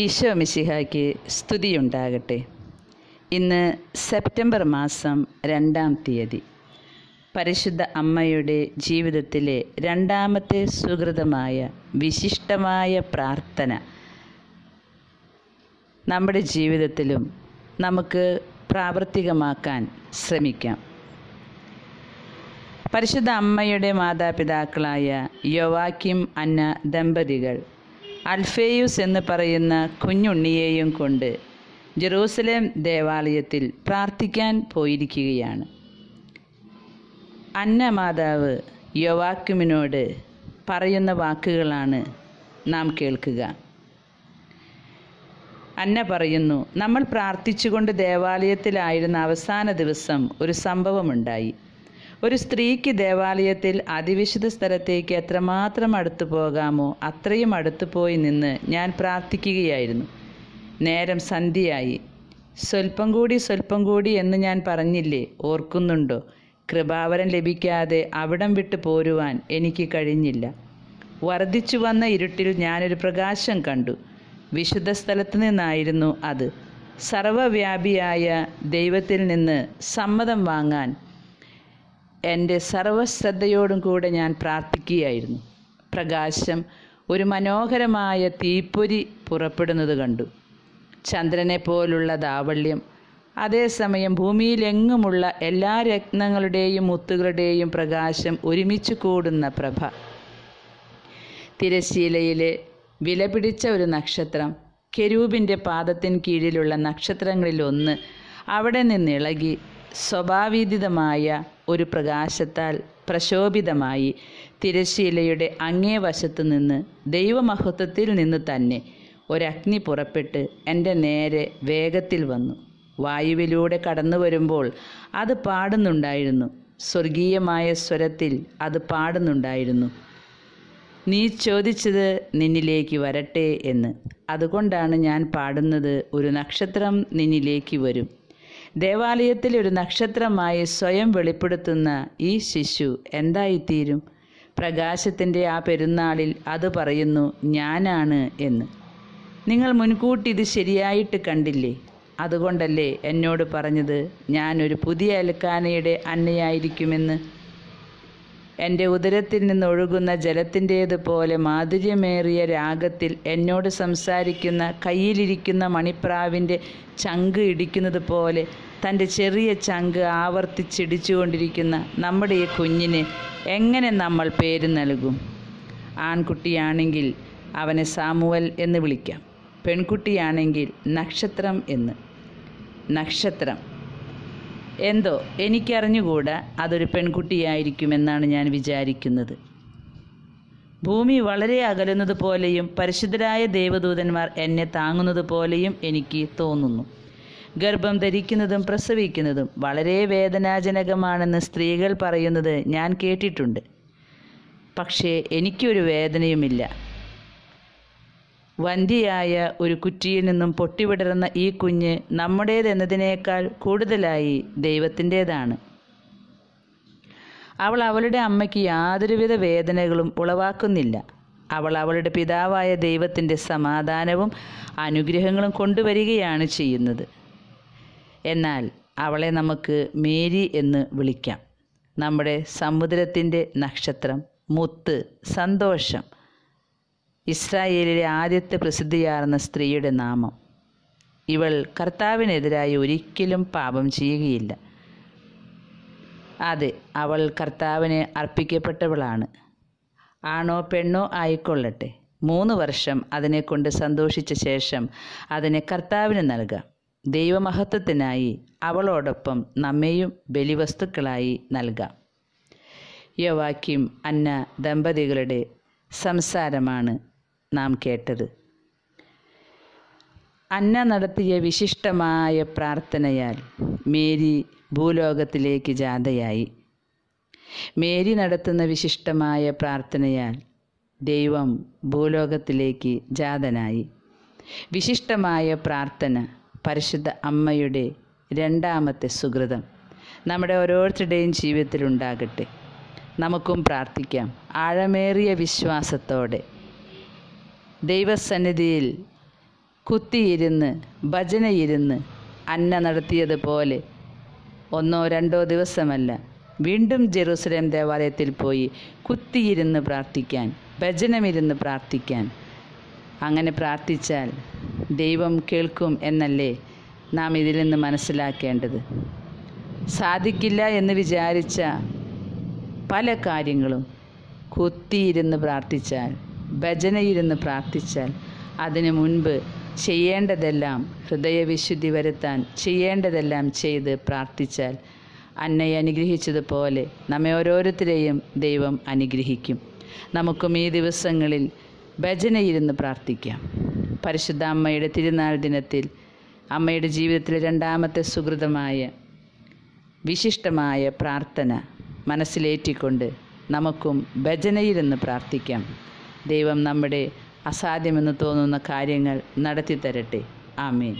ഈശോ മിശിഹായ്ക്ക് സ്തുതിയുണ്ടാകട്ടെ ഇന്ന് സെപ്റ്റംബർ മാസം രണ്ടാം തീയതി പരിശുദ്ധ അമ്മയുടെ ജീവിതത്തിലെ രണ്ടാമത്തെ സുഹൃതമായ വിശിഷ്ടമായ പ്രാർത്ഥന നമ്മുടെ ജീവിതത്തിലും നമുക്ക് പ്രാവർത്തികമാക്കാൻ ശ്രമിക്കാം പരിശുദ്ധ അമ്മയുടെ മാതാപിതാക്കളായ യോവാക്കിം അന്ന ദമ്പതികൾ അൽഫേയൂസ് എന്ന് പറയുന്ന കുഞ്ഞുണ്ണിയെയും കൊണ്ട് ജെറൂസലേം ദേവാലയത്തിൽ പ്രാർത്ഥിക്കാൻ പോയിരിക്കുകയാണ് അന്നമാതാവ് യോവാക്യുമിനോട് പറയുന്ന വാക്കുകളാണ് നാം കേൾക്കുക അന്ന പറയുന്നു നമ്മൾ പ്രാർത്ഥിച്ചുകൊണ്ട് ദേവാലയത്തിലായിരുന്ന അവസാന ദിവസം ഒരു സംഭവമുണ്ടായി ഒരു സ്ത്രീക്ക് ദേവാലയത്തിൽ അതിവിശുദ്ധ സ്ഥലത്തേക്ക് എത്രമാത്രം അടുത്തു പോകാമോ അത്രയും അടുത്തു പോയി നിന്ന് ഞാൻ പ്രാർത്ഥിക്കുകയായിരുന്നു നേരം സന്ധ്യയായി സ്വൽപ്പം കൂടി സ്വൽപ്പം കൂടി എന്ന് ഞാൻ പറഞ്ഞില്ലേ ഓർക്കുന്നുണ്ടോ കൃപാവരം ലഭിക്കാതെ അവിടം വിട്ടു പോരുവാൻ എനിക്ക് കഴിഞ്ഞില്ല വർദ്ധിച്ചു വന്ന ഇരുട്ടിൽ ഞാനൊരു പ്രകാശം കണ്ടു വിശുദ്ധ സ്ഥലത്ത് നിന്നായിരുന്നു അത് സർവവ്യാപിയായ ദൈവത്തിൽ നിന്ന് സമ്മതം വാങ്ങാൻ എൻ്റെ സർവശ്രദ്ധയോടും കൂടെ ഞാൻ പ്രാർത്ഥിക്കുകയായിരുന്നു പ്രകാശം ഒരു മനോഹരമായ തീപ്പൊരി പുറപ്പെടുന്നത് കണ്ടു ചന്ദ്രനെ പോലുള്ള ദാവള്യം അതേസമയം ഭൂമിയിലെങ്ങുമുള്ള എല്ലാ രത്നങ്ങളുടെയും മുത്തുകളുടെയും പ്രകാശം ഒരുമിച്ച് കൂടുന്ന പ്രഭ തിരശീലയിലെ വിലപിടിച്ച ഒരു നക്ഷത്രം കെരൂപിൻ്റെ പാദത്തിന് കീഴിലുള്ള നക്ഷത്രങ്ങളിലൊന്ന് അവിടെ നിന്നിളകി സ്വഭാവീതിതമായ ഒരു പ്രകാശത്താൽ പ്രശോഭിതമായി തിരശീലയുടെ അങ്ങേ വശത്തു നിന്ന് ദൈവമഹത്വത്തിൽ നിന്ന് തന്നെ ഒരഗ്നി പുറപ്പെട്ട് എൻ്റെ നേരെ വേഗത്തിൽ വന്നു വായുവിലൂടെ കടന്നു വരുമ്പോൾ അത് പാടുന്നുണ്ടായിരുന്നു സ്വർഗീയമായ സ്വരത്തിൽ അത് പാടുന്നുണ്ടായിരുന്നു നീ ചോദിച്ചത് നിന്നിലേക്ക് വരട്ടെ എന്ന് അതുകൊണ്ടാണ് ഞാൻ പാടുന്നത് ഒരു നക്ഷത്രം നിന്നിലേക്ക് വരും ദേവാലയത്തിൽ ഒരു നക്ഷത്രമായി സ്വയം വെളിപ്പെടുത്തുന്ന ഈ ശിശു എന്തായിത്തീരും പ്രകാശത്തിൻ്റെ ആ പെരുന്നാളിൽ അത് പറയുന്നു ഞാനാണ് എന്ന് നിങ്ങൾ മുൻകൂട്ടി ഇത് ശരിയായിട്ട് കണ്ടില്ലേ അതുകൊണ്ടല്ലേ എന്നോട് പറഞ്ഞത് ഞാനൊരു പുതിയ അലക്കാനയുടെ അന്നയായിരിക്കുമെന്ന് എൻ്റെ ഉദരത്തിൽ നിന്നൊഴുകുന്ന ജലത്തിൻ്റേതുപോലെ മാധുര്യമേറിയ രാഗത്തിൽ എന്നോട് സംസാരിക്കുന്ന കയ്യിലിരിക്കുന്ന മണിപ്രാവിൻ്റെ ചങ്ക് ഇടിക്കുന്നത് പോലെ തൻ്റെ ചെറിയ ചങ്ക് ആവർത്തിച്ചിടിച്ചുകൊണ്ടിരിക്കുന്ന നമ്മുടെ ഈ കുഞ്ഞിന് എങ്ങനെ നമ്മൾ പേര് നൽകും ആൺകുട്ടിയാണെങ്കിൽ അവനെ സാമുവൽ എന്ന് വിളിക്കാം പെൺകുട്ടിയാണെങ്കിൽ നക്ഷത്രം എന്ന് നക്ഷത്രം എന്തോ എനിക്കറിഞ്ഞുകൂടാ അതൊരു പെൺകുട്ടിയായിരിക്കുമെന്നാണ് ഞാൻ വിചാരിക്കുന്നത് ഭൂമി വളരെ അകലുന്നത് പോലെയും പരിശുദ്ധരായ ദേവദൂതന്മാർ എന്നെ താങ്ങുന്നത് പോലെയും എനിക്ക് തോന്നുന്നു ഗർഭം ധരിക്കുന്നതും പ്രസവിക്കുന്നതും വളരെ വേദനാജനകമാണെന്ന് സ്ത്രീകൾ പറയുന്നത് ഞാൻ കേട്ടിട്ടുണ്ട് പക്ഷേ എനിക്കൊരു വേദനയുമില്ല വന്ധ്യയായ ഒരു കുറ്റിയിൽ നിന്നും പൊട്ടിവിടരുന്ന ഈ കുഞ്ഞ് നമ്മുടേതെന്നതിനേക്കാൾ കൂടുതലായി ദൈവത്തിൻ്റേതാണ് അവൾ അവളുടെ അമ്മയ്ക്ക് യാതൊരുവിധ വേദനകളും ഉളവാക്കുന്നില്ല അവൾ അവളുടെ പിതാവായ ദൈവത്തിൻ്റെ സമാധാനവും അനുഗ്രഹങ്ങളും കൊണ്ടുവരികയാണ് ചെയ്യുന്നത് എന്നാൽ അവളെ നമുക്ക് മേരി എന്ന് വിളിക്കാം നമ്മുടെ സമുദ്രത്തിൻ്റെ നക്ഷത്രം മുത്ത് സന്തോഷം ഇസ്രായേലിലെ ആദ്യത്തെ പ്രസിദ്ധിയാർന്ന സ്ത്രീയുടെ നാമം ഇവൾ കർത്താവിനെതിരായി ഒരിക്കലും പാപം ചെയ്യുകയില്ല അതെ അവൾ കർത്താവിന് അർപ്പിക്കപ്പെട്ടവളാണ് ആണോ പെണ്ണോ ആയിക്കൊള്ളട്ടെ മൂന്ന് വർഷം അതിനെക്കൊണ്ട് സന്തോഷിച്ച ശേഷം അതിനെ കർത്താവിന് നൽകാം ദൈവമഹത്വത്തിനായി അവളോടൊപ്പം നമ്മെയും ബലിവസ്തുക്കളായി നൽകാം യവാക്യം അന്ന ദമ്പതികളുടെ സംസാരമാണ് നാം കേട്ടത് അന്ന നടത്തിയ വിശിഷ്ടമായ പ്രാർത്ഥനയാൽ മേരി ഭൂലോകത്തിലേക്ക് ജാഥയായി മേരി നടത്തുന്ന വിശിഷ്ടമായ പ്രാർത്ഥനയാൽ ദൈവം ഭൂലോകത്തിലേക്ക് ജാതനായി വിശിഷ്ടമായ പ്രാർത്ഥന പരിശുദ്ധ അമ്മയുടെ രണ്ടാമത്തെ സുഹൃതം നമ്മുടെ ഓരോരുത്തരുടെയും ജീവിതത്തിലുണ്ടാകട്ടെ നമുക്കും പ്രാർത്ഥിക്കാം ആഴമേറിയ വിശ്വാസത്തോടെ ദൈവസന്നിധിയിൽ കുത്തിയിരുന്ന് ഭജനയിരുന്ന് അന്ന നടത്തിയതുപോലെ ഒന്നോ രണ്ടോ ദിവസമല്ല വീണ്ടും ജെറൂസലേം ദേവാലയത്തിൽ പോയി കുത്തിയിരുന്ന് പ്രാർത്ഥിക്കാൻ ഭജനമിരുന്ന് പ്രാർത്ഥിക്കാൻ അങ്ങനെ പ്രാർത്ഥിച്ചാൽ ദൈവം കേൾക്കും എന്നല്ലേ നാം ഇതിൽ നിന്ന് മനസ്സിലാക്കേണ്ടത് സാധിക്കില്ല എന്ന് വിചാരിച്ച പല കാര്യങ്ങളും കുത്തിയിരുന്ന് പ്രാർത്ഥിച്ചാൽ ഭജനയിരുന്ന് പ്രാർത്ഥിച്ചാൽ അതിനു മുൻപ് ചെയ്യേണ്ടതെല്ലാം ഹൃദയവിശുദ്ധി വരുത്താൻ ചെയ്യേണ്ടതെല്ലാം ചെയ്ത് പ്രാർത്ഥിച്ചാൽ അന്നയെ അനുഗ്രഹിച്ചതുപോലെ നമ്മെ ഓരോരുത്തരെയും ദൈവം അനുഗ്രഹിക്കും നമുക്കും ഈ ദിവസങ്ങളിൽ ഭജനയിരുന്ന് പ്രാർത്ഥിക്കാം പരിശുദ്ധ അമ്മയുടെ തിരുനാൾ ദിനത്തിൽ അമ്മയുടെ ജീവിതത്തിലെ രണ്ടാമത്തെ സുഹൃതമായ വിശിഷ്ടമായ പ്രാർത്ഥന മനസ്സിലേറ്റിക്കൊണ്ട് നമുക്കും ഭജനയിരുന്ന് പ്രാർത്ഥിക്കാം ദൈവം നമ്മുടെ അസാധ്യമെന്ന് തോന്നുന്ന കാര്യങ്ങൾ നടത്തിത്തരട്ടെ ആമീൻ